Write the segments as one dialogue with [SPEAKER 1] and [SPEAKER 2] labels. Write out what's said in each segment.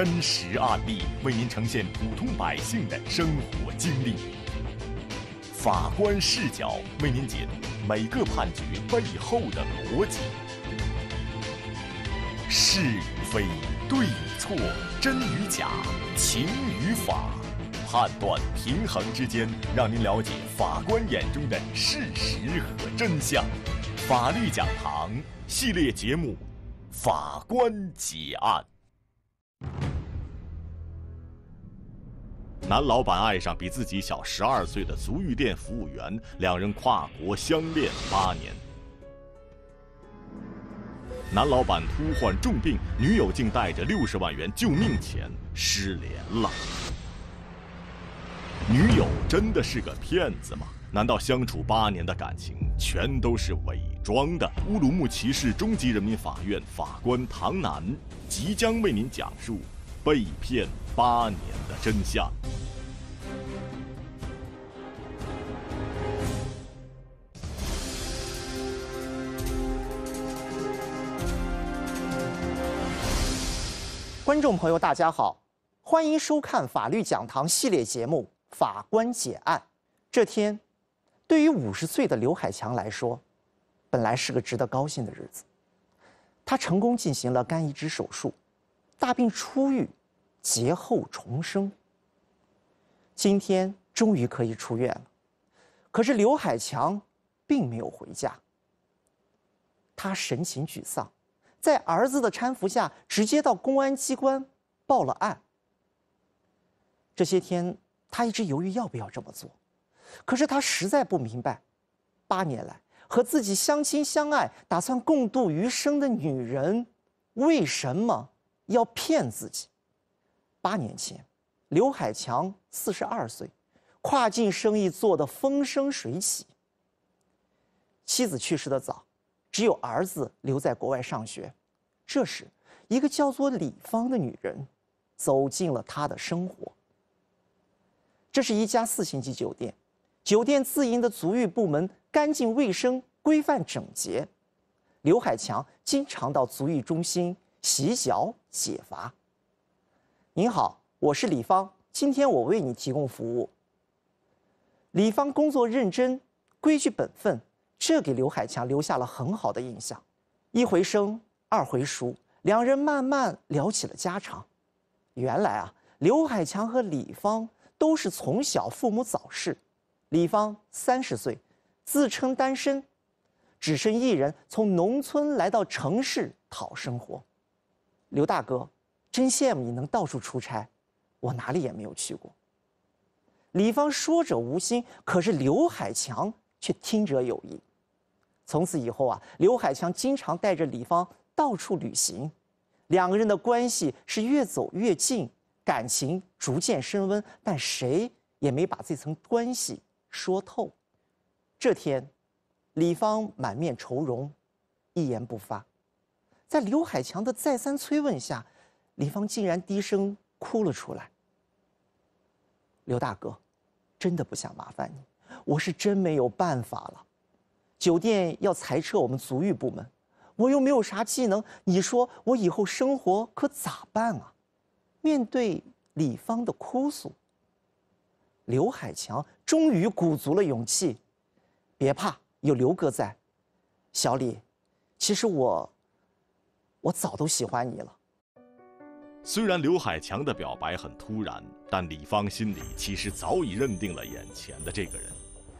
[SPEAKER 1] 真实案例为您呈现普通百姓的生活经历，法官视角为您解读每个判决背后的逻辑，是与非、对与错、真与假、情与法，判断平衡之间，让您了解法官眼中的事实和真相。法律讲堂系列节目，《法官解案》。男老板爱上比自己小十二岁的足浴店服务员，两人跨国相恋八年。男老板突患重病，女友竟带着六十万元救命钱失联了。女友真的是个骗子吗？难道相处八年的感情全都是伪装的？乌鲁木齐市中级人民法院法官唐楠即将为您讲述。被骗八年的真相。
[SPEAKER 2] 观众朋友，大家好，欢迎收看《法律讲堂》系列节目《法官解案》。这天，对于五十岁的刘海强来说，本来是个值得高兴的日子，他成功进行了肝移植手术，大病初愈。劫后重生，今天终于可以出院了。可是刘海强并没有回家。他神情沮丧，在儿子的搀扶下，直接到公安机关报了案。这些天，他一直犹豫要不要这么做，可是他实在不明白，八年来和自己相亲相爱、打算共度余生的女人，为什么要骗自己？八年前，刘海强四十二岁，跨境生意做得风生水起。妻子去世的早，只有儿子留在国外上学。这时，一个叫做李芳的女人，走进了他的生活。这是一家四星级酒店，酒店自营的足浴部门干净卫生、规范整洁。刘海强经常到足浴中心洗脚解乏。您好，我是李芳，今天我为你提供服务。李芳工作认真，规矩本分，这给刘海强留下了很好的印象。一回生，二回熟，两人慢慢聊起了家常。原来啊，刘海强和李芳都是从小父母早逝。李芳三十岁，自称单身，只身一人从农村来到城市讨生活。刘大哥。真羡慕你能到处出差，我哪里也没有去过。李芳说者无心，可是刘海强却听者有意。从此以后啊，刘海强经常带着李芳到处旅行，两个人的关系是越走越近，感情逐渐升温，但谁也没把这层关系说透。这天，李芳满面愁容，一言不发，在刘海强的再三催问下。李芳竟然低声哭了出来。刘大哥，真的不想麻烦你，我是真没有办法了。酒店要裁撤我们足浴部门，我又没有啥技能，你说我以后生活可咋办啊？面对李芳的哭诉，刘海强终于鼓足了勇气：“别怕，有刘哥在。小李，其实我……我早都喜欢你了。”
[SPEAKER 1] 虽然刘海强的表白很突然，但李芳心里其实早已认定了眼前的这个人。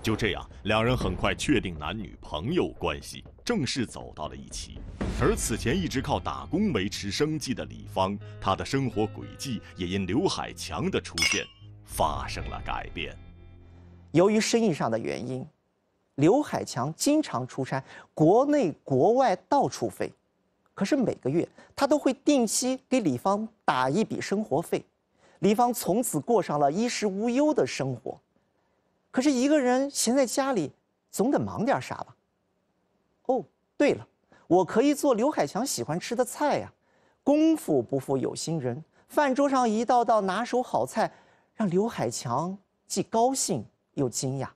[SPEAKER 1] 就这样，两人很快确定男女朋友关系，正式走到了一起。而此前一直靠打工维持生计的李芳，她的生活轨迹也因刘海强的出现发生了改变。
[SPEAKER 2] 由于生意上的原因，刘海强经常出差，国内国外到处飞。可是每个月，他都会定期给李芳打一笔生活费，李芳从此过上了衣食无忧的生活。可是一个人闲在家里，总得忙点啥吧？哦，对了，我可以做刘海强喜欢吃的菜呀。功夫不负有心人，饭桌上一道道拿手好菜，让刘海强既高兴又惊讶。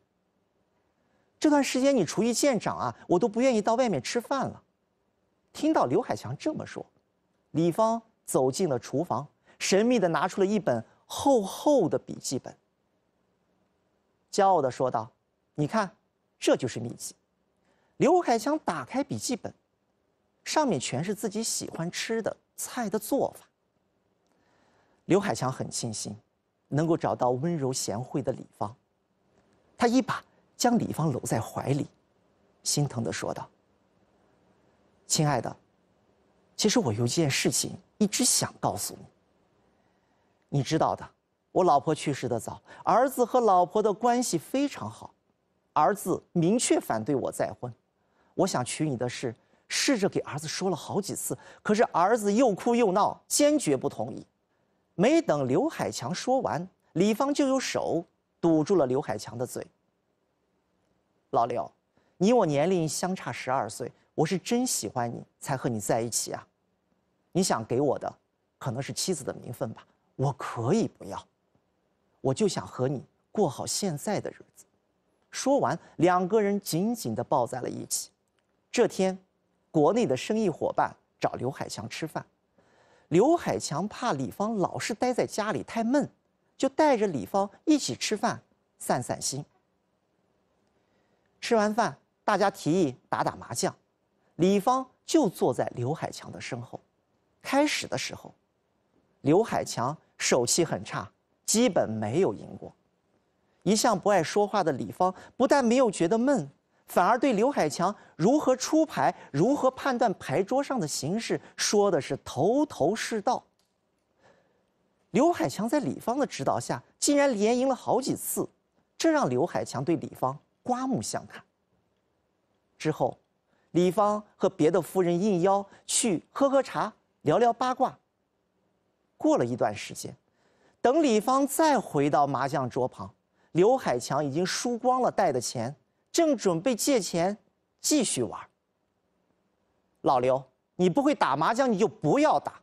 [SPEAKER 2] 这段时间你厨艺见长啊，我都不愿意到外面吃饭了。听到刘海强这么说，李芳走进了厨房，神秘的拿出了一本厚厚的笔记本，骄傲的说道：“你看，这就是秘籍。”刘海强打开笔记本，上面全是自己喜欢吃的菜的做法。刘海强很庆幸能够找到温柔贤惠的李芳，他一把将李芳搂在怀里，心疼的说道。亲爱的，其实我有一件事情一直想告诉你。你知道的，我老婆去世的早，儿子和老婆的关系非常好，儿子明确反对我再婚。我想娶你的事，试着给儿子说了好几次，可是儿子又哭又闹，坚决不同意。没等刘海强说完，李芳就用手堵住了刘海强的嘴。老刘，你我年龄相差十二岁。我是真喜欢你，才和你在一起啊！你想给我的，可能是妻子的名分吧？我可以不要，我就想和你过好现在的日子。说完，两个人紧紧地抱在了一起。这天，国内的生意伙伴找刘海强吃饭。刘海强怕李芳老是待在家里太闷，就带着李芳一起吃饭，散散心。吃完饭，大家提议打打麻将。李芳就坐在刘海强的身后。开始的时候，刘海强手气很差，基本没有赢过。一向不爱说话的李芳不但没有觉得闷，反而对刘海强如何出牌、如何判断牌桌上的形势，说的是头头是道。刘海强在李芳的指导下，竟然连赢了好几次，这让刘海强对李芳刮目相看。之后。李芳和别的夫人应邀去喝喝茶、聊聊八卦。过了一段时间，等李芳再回到麻将桌旁，刘海强已经输光了带的钱，正准备借钱继续玩。老刘，你不会打麻将，你就不要打，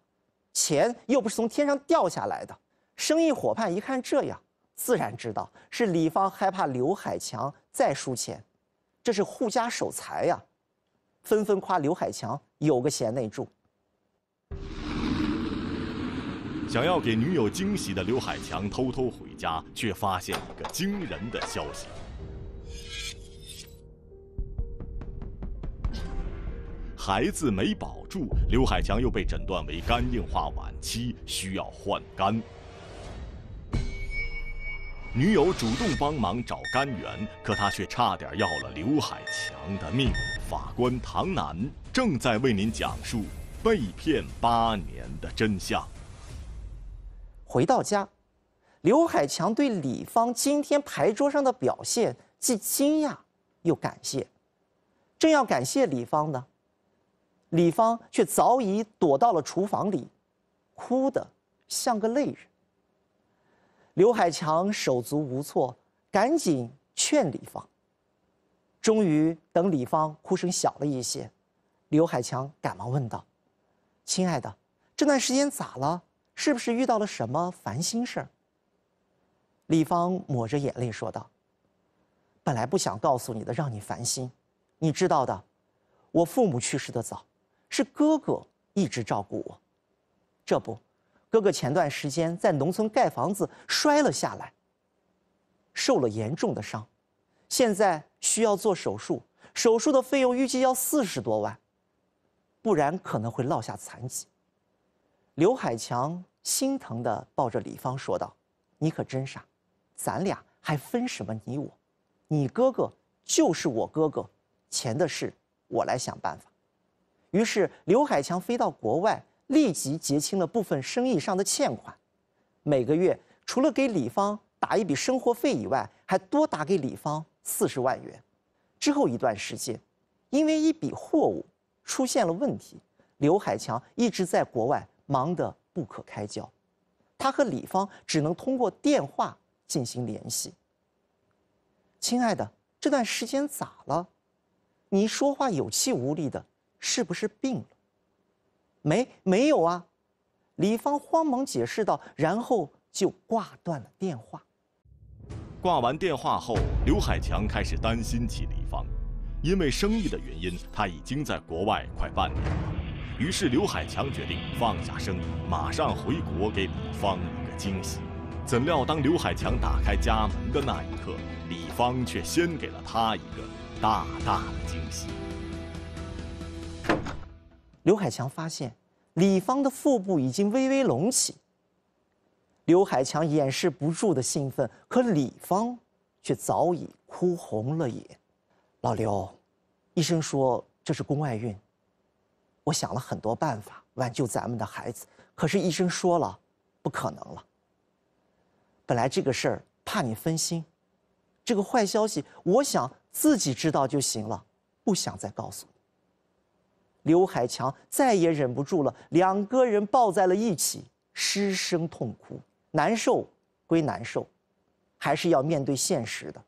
[SPEAKER 2] 钱又不是从天上掉下来的。生意伙伴一看这样，自然知道是李芳害怕刘海强再输钱，这是护家守财呀。纷纷夸刘海强有个贤内助。
[SPEAKER 1] 想要给女友惊喜的刘海强偷偷回家，却发现一个惊人的消息：孩子没保住，刘海强又被诊断为肝硬化晚期，需要换肝。女友主动帮忙找肝源，可她却差点要了刘海强的命。法官唐楠正在为您讲述被骗八年的真相。
[SPEAKER 2] 回到家，刘海强对李芳今天牌桌上的表现既惊讶又感谢，正要感谢李芳呢，李芳却早已躲到了厨房里，哭得像个泪人。刘海强手足无措，赶紧劝李芳。终于等李芳哭声小了一些，刘海强赶忙问道：“亲爱的，这段时间咋了？是不是遇到了什么烦心事儿？”李芳抹着眼泪说道：“本来不想告诉你的，让你烦心。你知道的，我父母去世的早，是哥哥一直照顾我。这不，哥哥前段时间在农村盖房子摔了下来，受了严重的伤。”现在需要做手术，手术的费用预计要四十多万，不然可能会落下残疾。刘海强心疼地抱着李芳说道：“你可真傻，咱俩还分什么你我？你哥哥就是我哥哥，钱的事我来想办法。”于是刘海强飞到国外，立即结清了部分生意上的欠款，每个月除了给李芳打一笔生活费以外，还多打给李芳。四十万元。之后一段时间，因为一笔货物出现了问题，刘海强一直在国外忙得不可开交，他和李芳只能通过电话进行联系。亲爱的，这段时间咋了？你说话有气无力的，是不是病了？没，没有啊。李芳慌忙解释道，然后就挂断了电话。
[SPEAKER 1] 挂完电话后，刘海强开始担心起李芳，因为生意的原因，他已经在国外快半年了。于是，刘海强决定放下生意，马上回国给李芳一个惊喜。怎料，当刘海强打开家门的那一刻，李芳却先给了他一个大大的惊喜。
[SPEAKER 2] 刘海强发现，李芳的腹部已经微微隆起。刘海强掩饰不住的兴奋，可李芳却早已哭红了眼。老刘，医生说这是宫外孕。我想了很多办法挽救咱们的孩子，可是医生说了，不可能了。本来这个事儿怕你分心，这个坏消息我想自己知道就行了，不想再告诉你。刘海强再也忍不住了，两个人抱在了一起，失声痛哭。难受归难受，还是要面对现实的。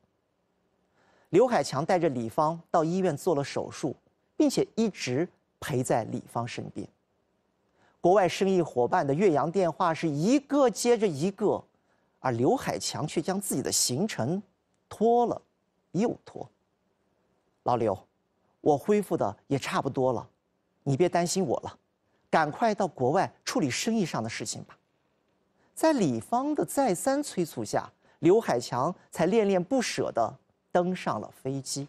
[SPEAKER 2] 刘海强带着李芳到医院做了手术，并且一直陪在李芳身边。国外生意伙伴的越洋电话是一个接着一个，而刘海强却将自己的行程拖了又拖。老刘，我恢复的也差不多了，你别担心我了，赶快到国外处理生意上的事情吧。在李芳的再三催促下，刘海强才恋恋不舍地登上了飞机。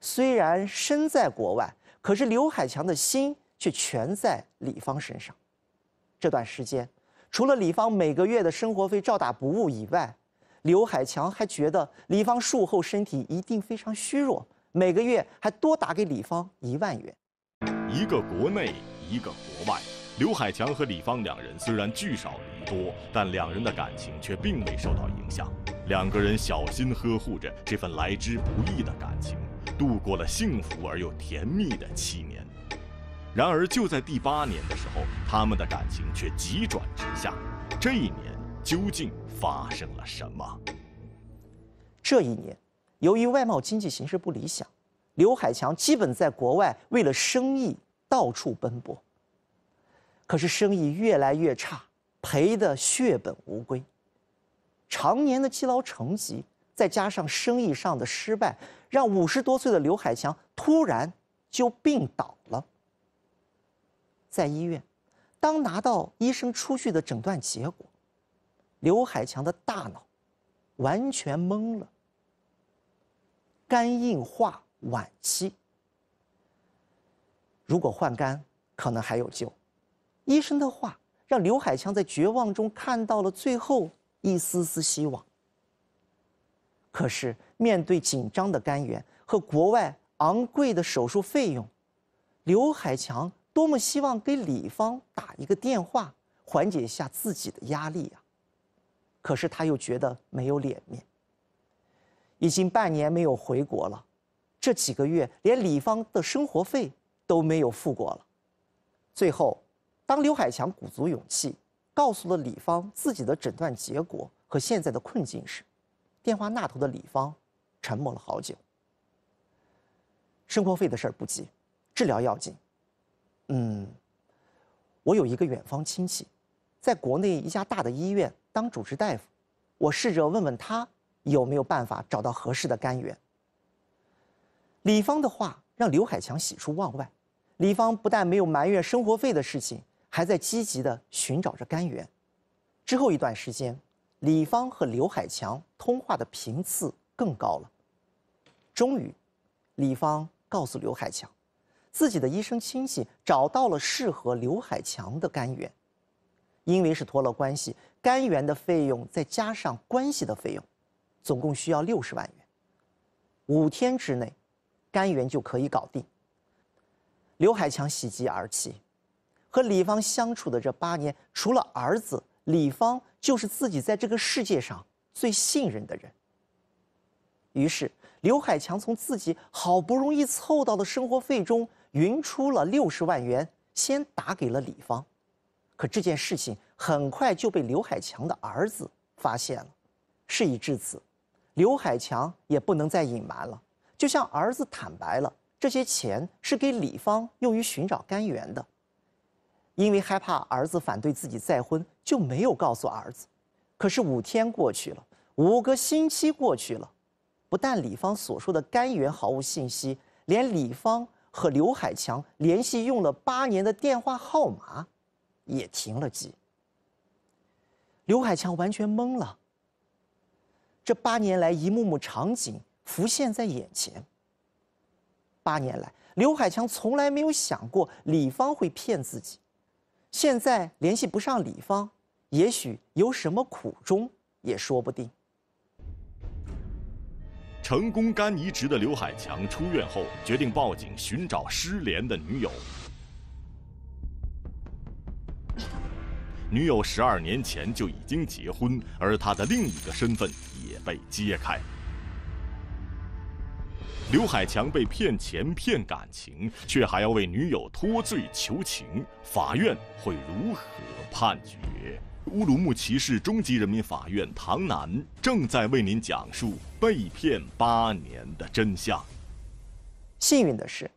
[SPEAKER 2] 虽然身在国外，可是刘海强的心却全在李芳身上。这段时间，除了李芳每个月的生活费照打不误以外，刘海强还觉得李芳术后身体一定非常虚弱，每个月还多打给李芳一万元。
[SPEAKER 1] 一个国内，一个国外。刘海强和李芳两人虽然聚少离多，但两人的感情却并未受到影响。两个人小心呵护着这份来之不易的感情，度过了幸福而又甜蜜的七年。然而，就在第八年的时候，他们的感情却急转直下。这一年究竟发生了什么？
[SPEAKER 2] 这一年，由于外贸经济形势不理想，刘海强基本在国外为了生意到处奔波。可是生意越来越差，赔得血本无归，常年的积劳成疾，再加上生意上的失败，让五十多岁的刘海强突然就病倒了。在医院，当拿到医生出具的诊断结果，刘海强的大脑完全懵了。肝硬化晚期，如果换肝，可能还有救。医生的话让刘海强在绝望中看到了最后一丝丝希望。可是面对紧张的肝源和国外昂贵的手术费用，刘海强多么希望给李芳打一个电话，缓解一下自己的压力呀！可是他又觉得没有脸面。已经半年没有回国了，这几个月连李芳的生活费都没有付过了，最后。当刘海强鼓足勇气告诉了李芳自己的诊断结果和现在的困境时，电话那头的李芳沉默了好久。生活费的事儿不急，治疗要紧。嗯，我有一个远方亲戚，在国内一家大的医院当主治大夫，我试着问问他有没有办法找到合适的肝源。李芳的话让刘海强喜出望外，李芳不但没有埋怨生活费的事情。还在积极地寻找着肝源。之后一段时间，李芳和刘海强通话的频次更高了。终于，李芳告诉刘海强，自己的医生亲戚找到了适合刘海强的肝源，因为是托了关系，肝源的费用再加上关系的费用，总共需要六十万元。五天之内，肝源就可以搞定。刘海强喜极而泣。和李芳相处的这八年，除了儿子，李芳就是自己在这个世界上最信任的人。于是，刘海强从自己好不容易凑到的生活费中，匀出了六十万元，先打给了李芳。可这件事情很快就被刘海强的儿子发现了。事已至此，刘海强也不能再隐瞒了，就向儿子坦白了：这些钱是给李芳用于寻找肝源的。因为害怕儿子反对自己再婚，就没有告诉儿子。可是五天过去了，五个星期过去了，不但李芳所说的甘源毫无信息，连李芳和刘海强联系用了八年的电话号码也停了机。刘海强完全懵了。这八年来，一幕幕场景浮现在眼前。八年来，刘海强从来没有想过李芳会骗自己。现在联系不上李芳，也许有什么苦衷也说不定。
[SPEAKER 1] 成功肝移植的刘海强出院后，决定报警寻找失联的女友。女友十二年前就已经结婚，而他的另一个身份也被揭开。刘海强被骗钱骗感情，却还要为女友脱罪求情，法院会如何判决？乌鲁木齐市中级人民法院唐楠正在为您讲述被骗八年的真相。
[SPEAKER 2] 幸运的是，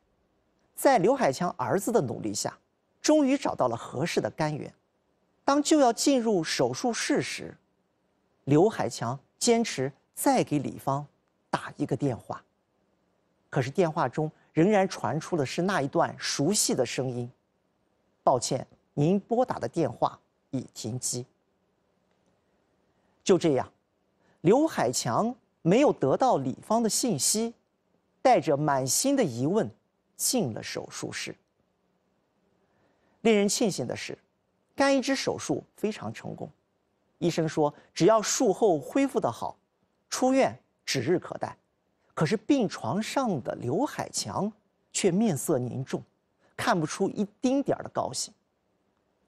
[SPEAKER 2] 在刘海强儿子的努力下，终于找到了合适的肝源。当就要进入手术室时，刘海强坚持再给李芳打一个电话。可是电话中仍然传出的是那一段熟悉的声音：“抱歉，您拨打的电话已停机。”就这样，刘海强没有得到李芳的信息，带着满心的疑问进了手术室。令人庆幸的是，移植手术非常成功。医生说，只要术后恢复的好，出院指日可待。可是病床上的刘海强却面色凝重，看不出一丁点儿的高兴。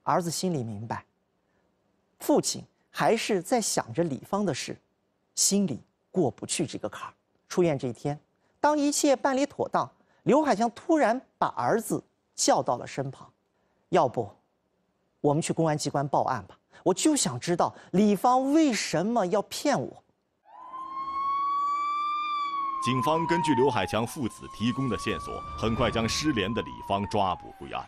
[SPEAKER 2] 儿子心里明白，父亲还是在想着李芳的事，心里过不去这个坎儿。出院这一天，当一切办理妥当，刘海强突然把儿子叫到了身旁：“要不，我们去公安机关报案吧？我就想知道李芳为什么要骗我。”
[SPEAKER 1] 警方根据刘海强父子提供的线索，很快将失联的李芳抓捕归案。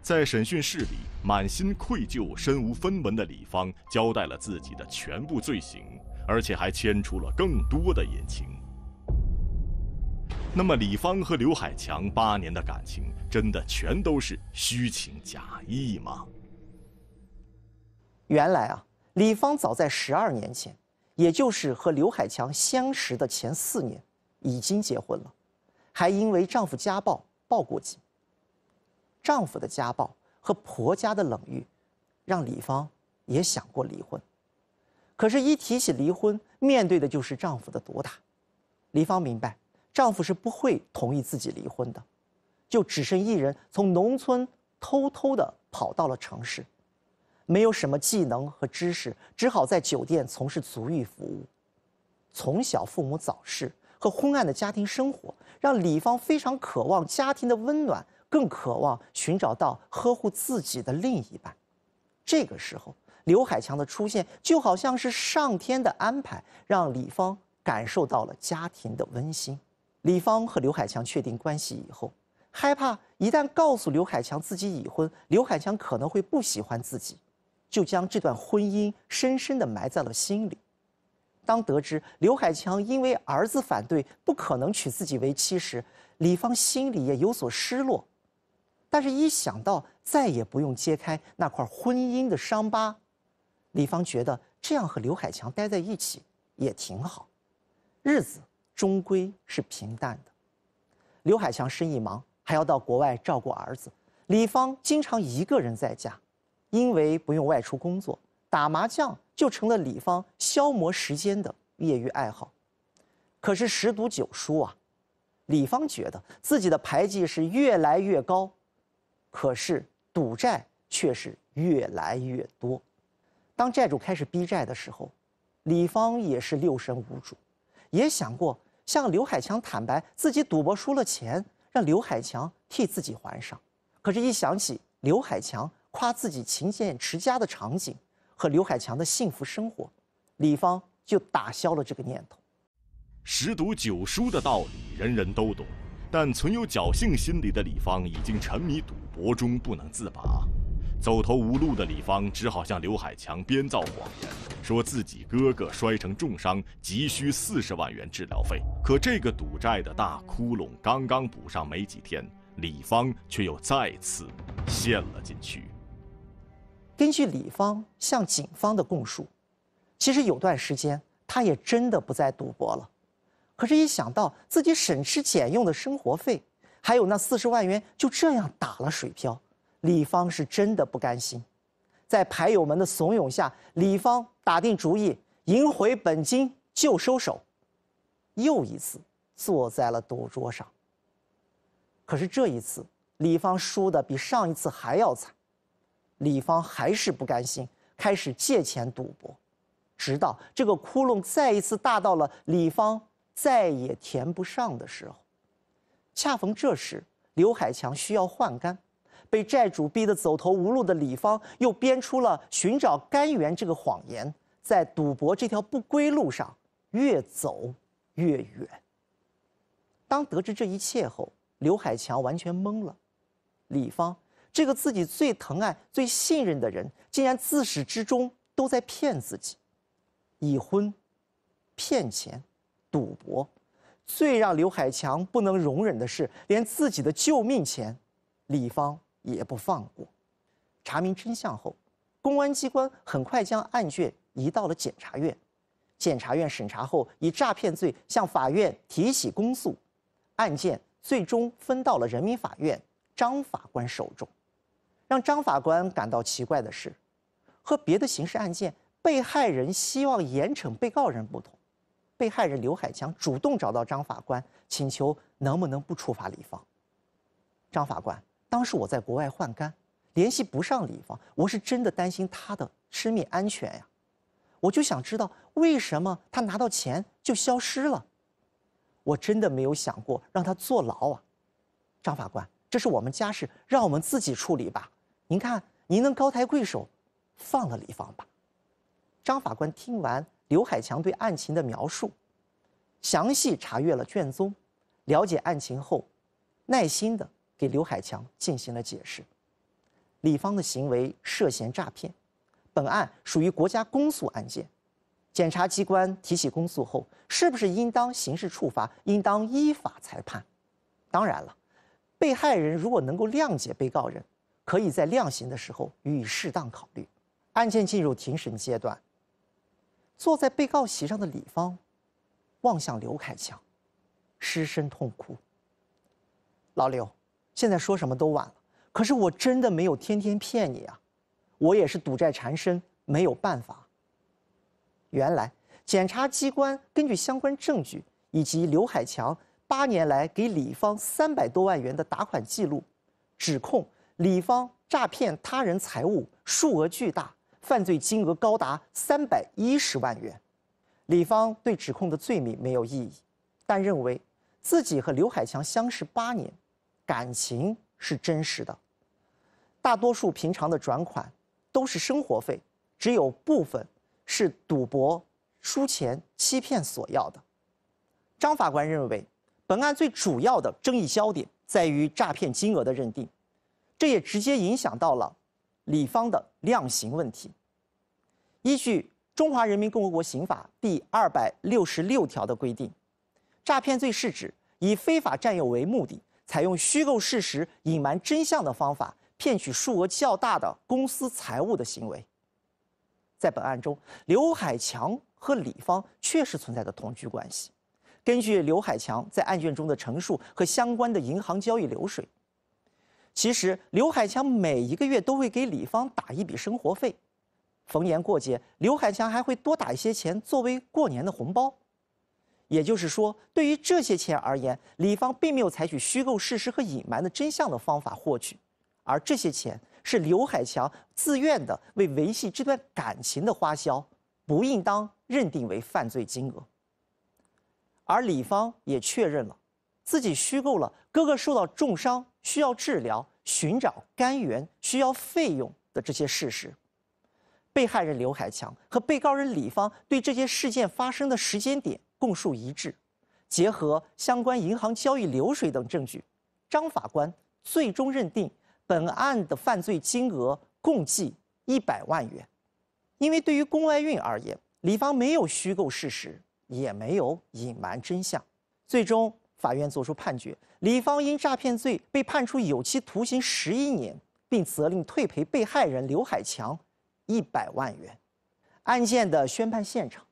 [SPEAKER 1] 在审讯室里，满心愧疚、身无分文的李芳交代了自己的全部罪行，而且还牵出了更多的隐情。那么，李芳和刘海强八年的感情，真的全都是虚情假意吗？
[SPEAKER 2] 原来啊，李芳早在十二年前。也就是和刘海强相识的前四年，已经结婚了，还因为丈夫家暴报过警。丈夫的家暴和婆家的冷遇，让李芳也想过离婚，可是，一提起离婚，面对的就是丈夫的毒打。李芳明白，丈夫是不会同意自己离婚的，就只剩一人从农村偷偷地跑到了城市。没有什么技能和知识，只好在酒店从事足浴服务。从小父母早逝和昏暗的家庭生活，让李芳非常渴望家庭的温暖，更渴望寻找到呵护自己的另一半。这个时候，刘海强的出现就好像是上天的安排，让李芳感受到了家庭的温馨。李芳和刘海强确定关系以后，害怕一旦告诉刘海强自己已婚，刘海强可能会不喜欢自己。就将这段婚姻深深地埋在了心里。当得知刘海强因为儿子反对不可能娶自己为妻时，李芳心里也有所失落。但是，一想到再也不用揭开那块婚姻的伤疤，李芳觉得这样和刘海强待在一起也挺好。日子终归是平淡的。刘海强生意忙，还要到国外照顾儿子，李芳经常一个人在家。因为不用外出工作，打麻将就成了李芳消磨时间的业余爱好。可是十赌九输啊，李芳觉得自己的牌技是越来越高，可是赌债却是越来越多。当债主开始逼债的时候，李芳也是六神无主，也想过向刘海强坦白自己赌博输了钱，让刘海强替自己还上。可是，一想起刘海强，夸自己勤俭持家的场景和刘海强的幸福生活，李芳就打消了这个念头。
[SPEAKER 1] 十赌九输的道理人人都懂，但存有侥幸心理的李芳已经沉迷赌博中不能自拔。走投无路的李芳只好向刘海强编造谎言，说自己哥哥摔成重伤，急需四十万元治疗费。可这个赌债的大窟窿刚刚补上没几天，李芳却又再次陷了进去。
[SPEAKER 2] 根据李芳向警方的供述，其实有段时间她也真的不再赌博了。可是，一想到自己省吃俭用的生活费，还有那四十万元就这样打了水漂，李芳是真的不甘心。在牌友们的怂恿下，李芳打定主意赢回本金就收手，又一次坐在了赌桌上。可是这一次，李芳输的比上一次还要惨。李芳还是不甘心，开始借钱赌博，直到这个窟窿再一次大到了李芳再也填不上的时候，恰逢这时，刘海强需要换肝，被债主逼得走投无路的李芳又编出了寻找肝源这个谎言，在赌博这条不归路上越走越远。当得知这一切后，刘海强完全懵了，李芳。这个自己最疼爱、最信任的人，竟然自始至终都在骗自己。已婚、骗钱、赌博，最让刘海强不能容忍的是，连自己的救命钱，李芳也不放过。查明真相后，公安机关很快将案卷移到了检察院。检察院审查后，以诈骗罪向法院提起公诉。案件最终分到了人民法院张法官手中。让张法官感到奇怪的是，和别的刑事案件被害人希望严惩被告人不同，被害人刘海强主动找到张法官，请求能不能不处罚李芳。张法官，当时我在国外换肝，联系不上李芳，我是真的担心她的生命安全呀。我就想知道，为什么他拿到钱就消失了？我真的没有想过让他坐牢啊。张法官，这是我们家事，让我们自己处理吧。您看，您能高抬贵手，放了李芳吧？张法官听完刘海强对案情的描述，详细查阅了卷宗，了解案情后，耐心的给刘海强进行了解释。李芳的行为涉嫌诈骗，本案属于国家公诉案件，检察机关提起公诉后，是不是应当刑事处罚？应当依法裁判。当然了，被害人如果能够谅解被告人。可以在量刑的时候予以适当考虑。案件进入庭审阶段，坐在被告席上的李芳望向刘海强，失声痛哭：“老刘，现在说什么都晚了。可是我真的没有天天骗你啊，我也是赌债缠身，没有办法。”原来，检察机关根据相关证据以及刘海强八年来给李芳三百多万元的打款记录，指控。李芳诈骗他人财物数额巨大，犯罪金额高达三百一十万元。李芳对指控的罪名没有异议，但认为自己和刘海强相识八年，感情是真实的。大多数平常的转款都是生活费，只有部分是赌博、输钱、欺骗索要的。张法官认为，本案最主要的争议焦点在于诈骗金额的认定。这也直接影响到了李芳的量刑问题。依据《中华人民共和国刑法》第二百六十六条的规定，诈骗罪是指以非法占有为目的，采用虚构事实、隐瞒真相的方法，骗取数额较大的公私财物的行为。在本案中，刘海强和李芳确实存在着同居关系。根据刘海强在案卷中的陈述和相关的银行交易流水。其实，刘海强每一个月都会给李芳打一笔生活费，逢年过节，刘海强还会多打一些钱作为过年的红包。也就是说，对于这些钱而言，李芳并没有采取虚构事实和隐瞒的真相的方法获取，而这些钱是刘海强自愿的为维系这段感情的花销，不应当认定为犯罪金额。而李芳也确认了，自己虚构了哥哥受到重伤。需要治疗、寻找肝源、需要费用的这些事实，被害人刘海强和被告人李芳对这些事件发生的时间点供述一致，结合相关银行交易流水等证据，张法官最终认定本案的犯罪金额共计一百万元。因为对于宫外孕而言，李芳没有虚构事实，也没有隐瞒真相，最终。法院作出判决，李芳因诈骗罪被判处有期徒刑十一年，并责令退赔被害人刘海强一百万元。案件的宣判现场，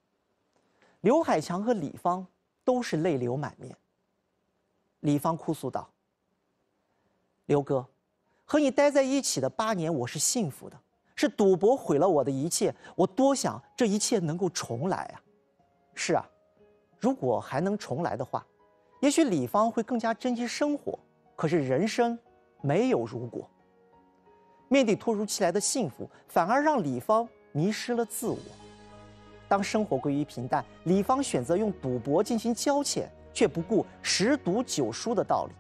[SPEAKER 2] 刘海强和李芳都是泪流满面。李芳哭诉道：“刘哥，和你待在一起的八年，我是幸福的，是赌博毁了我的一切。我多想这一切能够重来啊！”“是啊，如果还能重来的话。”也许李芳会更加珍惜生活，可是人生没有如果。面对突如其来的幸福，反而让李芳迷失了自我。当生活归于平淡，李芳选择用赌博进行交浅，却不顾十赌九输的道理。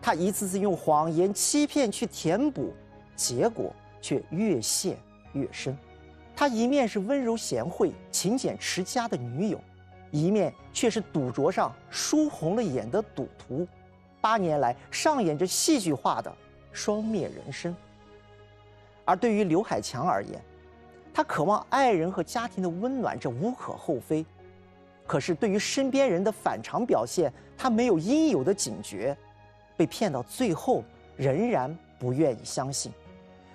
[SPEAKER 2] 他一次次用谎言欺骗去填补，结果却越陷越深。他一面是温柔贤惠、勤俭持家的女友。一面却是赌桌上输红了眼的赌徒，八年来上演着戏剧化的双面人生。而对于刘海强而言，他渴望爱人和家庭的温暖，这无可厚非。可是对于身边人的反常表现，他没有应有的警觉，被骗到最后仍然不愿意相信。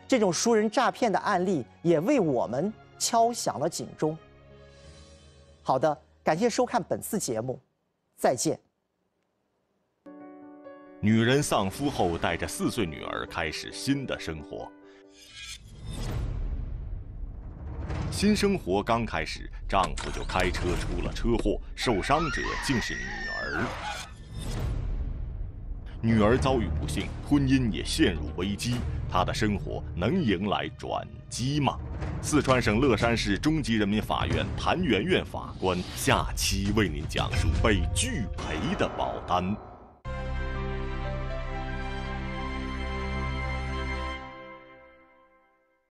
[SPEAKER 2] 这种熟人诈骗的案例也为我们敲响了警钟。好的。感谢收看本次节目，再见。
[SPEAKER 1] 女人丧夫后，带着四岁女儿开始新的生活。新生活刚开始，丈夫就开车出了车祸，受伤者竟是女儿。女儿遭遇不幸，婚姻也陷入危机，她的生活能迎来转机吗？四川省乐山市中级人民法院谭元元法官下期为您讲述被拒赔的保单。